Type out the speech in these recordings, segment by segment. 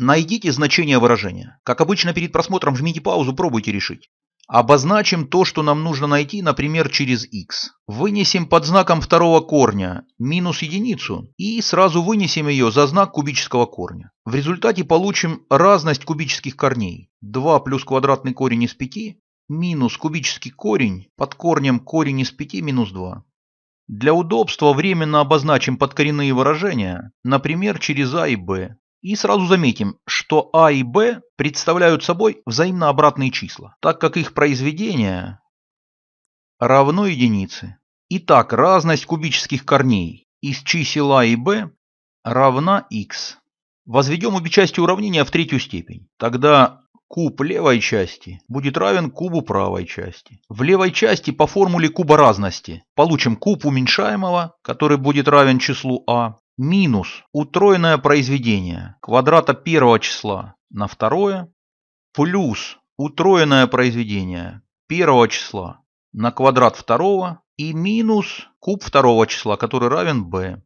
Найдите значение выражения. Как обычно перед просмотром жмите паузу, пробуйте решить. Обозначим то, что нам нужно найти, например, через x. Вынесем под знаком второго корня минус единицу и сразу вынесем ее за знак кубического корня. В результате получим разность кубических корней. 2 плюс квадратный корень из 5 минус кубический корень под корнем корень из 5 минус 2. Для удобства временно обозначим подкоренные выражения, например, через а и b. И сразу заметим, что А и Б представляют собой взаимно обратные числа, так как их произведение равно единице. Итак, разность кубических корней из чисел А и Б равна х. Возведем обе части уравнения в третью степень. Тогда куб левой части будет равен кубу правой части. В левой части по формуле куба разности получим куб уменьшаемого, который будет равен числу а, минус утроенное произведение квадрата первого числа на второе плюс утроенное произведение первого числа на квадрат второго и минус куб второго числа, который равен b.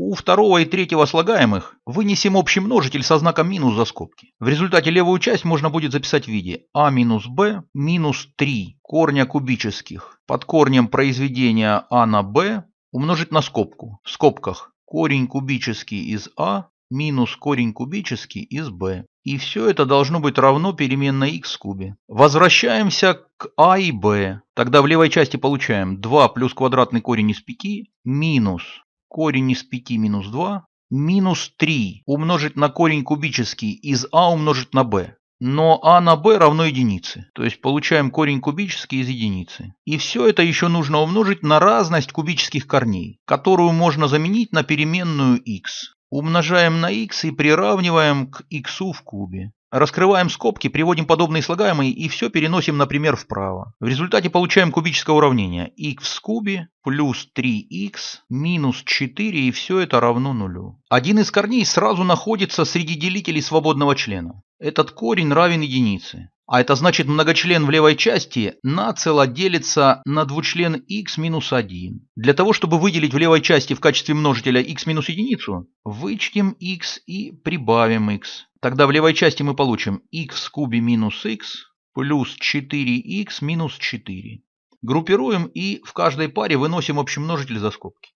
У второго и третьего слагаемых вынесем общий множитель со знаком минус за скобки. В результате левую часть можно будет записать в виде а минус b минус 3 корня кубических под корнем произведения а на b умножить на скобку в скобках корень кубический из А минус корень кубический из b. И все это должно быть равно переменной x в кубе. Возвращаемся к а и b. Тогда в левой части получаем 2 плюс квадратный корень из 5 минус корень из 5 минус 2 минус 3 умножить на корень кубический из а умножить на b но а на b равно единице. То есть получаем корень кубический из единицы. И все это еще нужно умножить на разность кубических корней, которую можно заменить на переменную x. Умножаем на x и приравниваем к x в кубе. Раскрываем скобки, приводим подобные слагаемые и все переносим, например, вправо. В результате получаем кубическое уравнение x в кубе плюс 3x минус 4 и все это равно нулю. Один из корней сразу находится среди делителей свободного члена. Этот корень равен единице. А это значит многочлен в левой части нацело делится на двучлен x минус 1. Для того, чтобы выделить в левой части в качестве множителя x минус единицу, вычтем x и прибавим x. Тогда в левой части мы получим x в кубе минус x плюс 4x минус 4. Группируем и в каждой паре выносим общий множитель за скобки.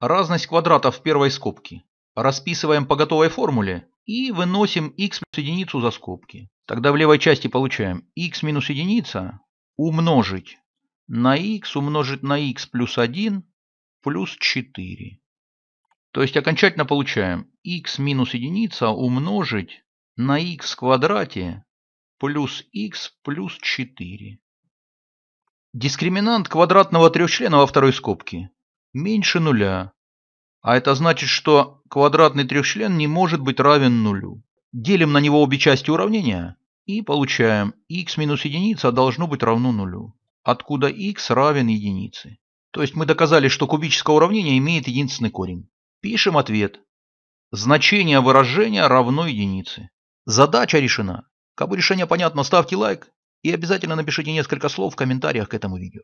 Разность квадратов в первой скобке. Расписываем по готовой формуле и выносим x плюс единицу за скобки. Тогда в левой части получаем x минус единица умножить на x умножить на x плюс 1 плюс 4. То есть окончательно получаем x минус единица умножить на x в квадрате плюс x плюс 4. Дискриминант квадратного трехчлена во второй скобке меньше нуля, а это значит, что квадратный трехчлен не может быть равен нулю. Делим на него обе части уравнения и получаем x минус единица должно быть равно нулю, откуда x равен единице. То есть мы доказали, что кубическое уравнение имеет единственный корень. Пишем ответ. Значение выражения равно единице. Задача решена. Кому решение понятно, ставьте лайк и обязательно напишите несколько слов в комментариях к этому видео.